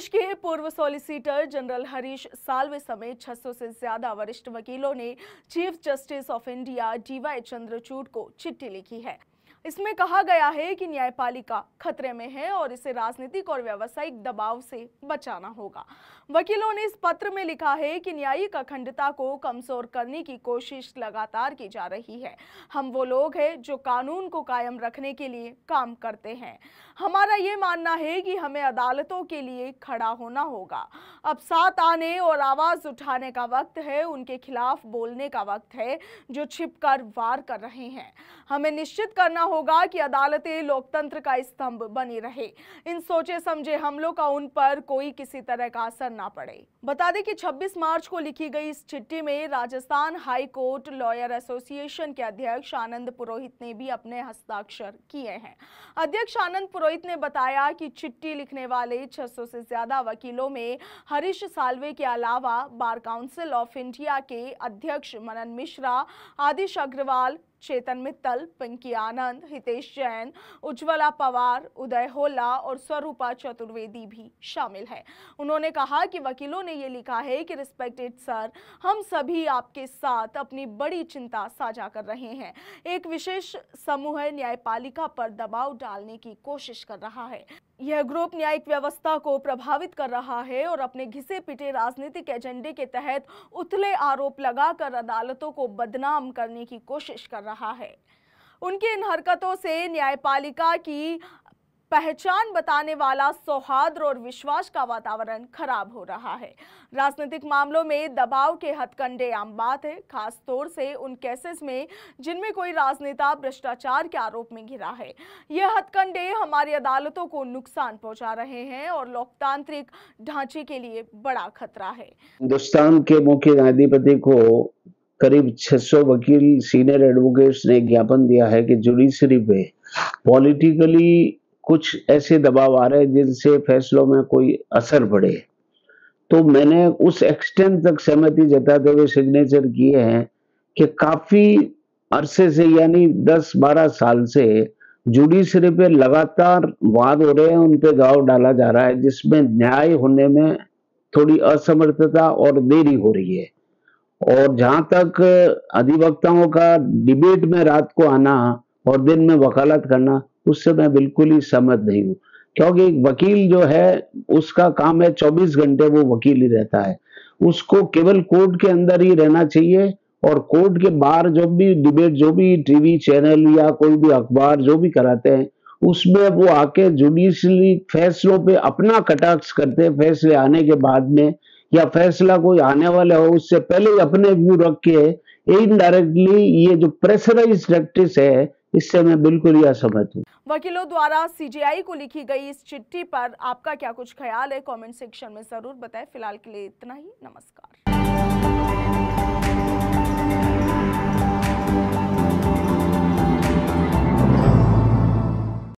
प्रदेश के पूर्व solicitor general Harish सालवे समेत 600 से ज्यादा वरिष्ठ वकीलों ने chief justice of India DY Chandrachud को चिट्ठी लिखी है इसमें कहा गया है कि न्यायपालिका खतरे में है और इसे राजनीतिक और व्यावसायिक दबाव से बचाना होगा वकीलों ने इस पत्र में लिखा है कि न्यायिक अखंडता को कमजोर करने की कोशिश लगातार की जा रही है हम वो लोग हैं जो कानून को कायम रखने के लिए काम करते हैं हमारा ये मानना है कि हमें अदालतों के लिए खड़ा होना होगा अब साथ आने और आवाज़ उठाने का वक्त है उनके खिलाफ बोलने का वक्त है जो छिपकर वार कर रहे हैं हमें निश्चित करना होगा कि अदालतें लोकतंत्र का स्तंभ बनी रहे इन सोचे समझे हमलों का उन पर कोई किसी तरह का असर ना पड़े बता दें कि 26 मार्च को लिखी गई इस चिट्ठी में Rajasthan high court lawyer association के अध्यक्ष आनंद पुरोहित ने भी अपने हस्ताक्षर किए हैं अध्यक्ष आनंद पुरोहित ने बताया कि चिट्ठी लिखने वाले 600 से ज्यादा वकीलों में हरीश सालवे के अलावा बार काउंसिल ऑफ इंडिया के अध्यक्ष मनन मिश्रा आदिश अग्रवाल चेतन मित्तल पिंकी आनंद हितेश जैन उज्ज्वला पवार उदय होला और स्वरूपा चतुर्वेदी भी शामिल हैं उन्होंने कहा कि वकीलों ने ये लिखा है कि रिस्पेक्टेड सर हम सभी आपके साथ अपनी बड़ी चिंता साझा कर रहे हैं एक विशेष समूह न्यायपालिका पर दबाव डालने की कोशिश कर रहा है यह ग्रुप न्यायिक व्यवस्था को प्रभावित कर रहा है और अपने घिसे पिटे राजनीतिक एजेंडे के तहत उथले आरोप लगाकर अदालतों को बदनाम करने की कोशिश कर रहा रहा है उनकी इन हरकतों से न्यायपालिका की पहचान बताने वाला सौहार्द और विश्वास का वातावरण खराब हो रहा है राजनीतिक मामलों में दबाव के हथकंडे आम बात है खास तौर से उन केसेस में जिनमें कोई राजनेता भ्रष्टाचार के आरोप में घिरा है यह हथकंडे हमारी अदालतों को नुकसान पहुंचा रहे हैं और लोकतांत्रिक ढांचे के लिए बड़ा खतरा है हिंदुस्तान के मुख्य न्यायाधिपति को करीब 600 वकील सीनियर एडवोकेट्स ने ज्ञापन दिया है कि जुडिशरी पे पॉलिटिकली कुछ ऐसे दबाव आ रहे हैं जिनसे फैसलों में कोई असर पड़े तो मैंने उस एक्सटेंड तक सहमति जताते हुए सिग्नेचर किए हैं कि काफी अरसे से यानी 10-12 साल से जुडिशरी पे लगातार वाद हो रहे हैं उन पे दबाव डाला जा रहा है जिसमें न्याय होने में थोड़ी असमर्थता और देरी हो रही है और जहां तक अधिवक्ताओं का डिबेट में रात को आना और दिन में वकालत करना उससे मैं बिल्कुल ही सहमत नहीं हूँ क्योंकि एक वकील जो है उसका काम है 24 घंटे वो वकील ही रहता है उसको केवल कोर्ट के अंदर ही रहना चाहिए और कोर्ट के बाहर जो भी डिबेट जो भी टीवी चैनल या कोई भी अखबार जो भी कराते हैं उसमें वो आके जुडिशली फैसलों पे अपना कटाक्ष करते हैं फैसले आने के बाद में या फैसला कोई आने वाला हो उससे पहले ही अपने व्यू रख के इनडायरेक्टली ये जो प्रेशराइज प्रैक्टिस है इससे मैं बिल्कुल यह सहमत हूँ वकीलों द्वारा सीजीआई को लिखी गई इस चिट्ठी पर आपका क्या कुछ ख्याल है कमेंट सेक्शन में जरूर बताएं फिलहाल के लिए इतना ही नमस्कार